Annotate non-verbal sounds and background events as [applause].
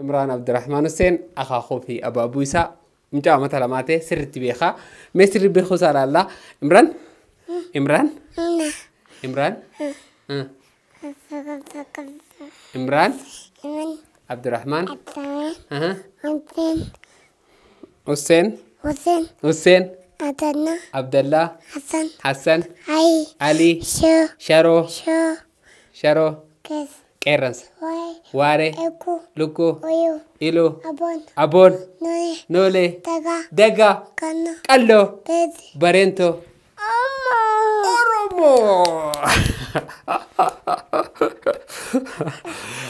إمران عبد الرحمن حسين أخا خوفي أبا بويسا مجا مثلا ماتي سرت بيخا مسر بيخوس على الله إمران إمران إمران إمران عبد الرحمن حسين حسين حسين عبد الله عبد الله حسن حسن علي علي شو شرو شو شرو كيف qeerransa waaree lukkuu iluu abboon Nole, Dega, qalloo ama Barento. [laughs]